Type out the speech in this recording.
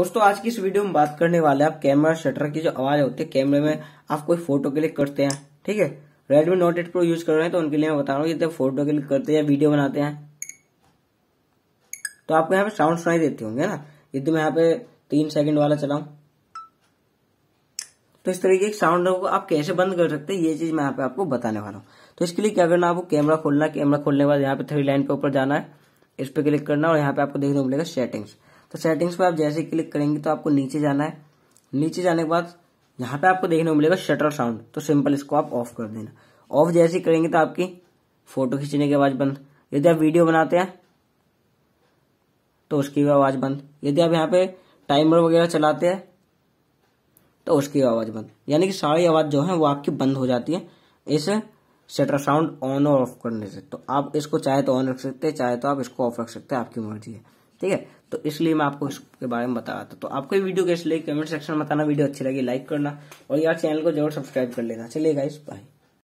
दोस्तों आज की इस वीडियो में बात करने वाले आप कैमरा शटर की जो आवाज होती है कैमरे में आप कोई फोटो क्लिक करते हैं ठीक है Redmi note eight pro use कर रहे हैं तो उनके लिए मैं बता रहा हूँ जब फोटो क्लिक करते हैं वीडियो बनाते हैं तो आपको यहाँ पे साउंड सुनाई देते होंगे ना यदि तो मैं यहाँ पे तीन सेकंड वाला चलाऊ तो इस तरीके के साउंड को आप कैसे बंद कर सकते हैं ये चीज मैं यहाँ पे आपको बताने वाला हूँ तो इसके लिए क्या करना आपको कैमरा खोलना कैमरा खोलने के बाद यहाँ पे थ्री लाइन के ऊपर जाना है इस पे क्लिक करना और यहाँ पे आपको देखने को मिलेगा सेटिंग्स तो सेटिंग्स पे आप जैसे क्लिक करेंगे तो आपको नीचे जाना है नीचे जाने के बाद यहाँ पे आपको देखने को मिलेगा शटर साउंड तो सिंपल इसको आप ऑफ कर देना ऑफ जैसे करेंगे तो आपकी फोटो खींचने की आवाज बंद यदि आप वीडियो बनाते हैं तो उसकी भी आवाज बंद यदि आप यहाँ पे टाइमर वगैरह चलाते हैं तो उसकी आवाज बंद यानी कि सारी आवाज जो है वो आपकी बंद हो जाती है इस शटर साउंड ऑन और ऑफ करने से तो आप इसको चाहे तो ऑन रख सकते हैं चाहे तो आप इसको ऑफ रख सकते हैं आपकी मर्जी है ठीक है तो इसलिए मैं आपको इसके बारे में बता रहा था तो आपको ये वीडियो कैसे लगी कमेंट सेक्शन में बताना वीडियो अच्छी लगी लाइक करना और यार चैनल को जरूर सब्सक्राइब कर लेना चलिए गाइस बाय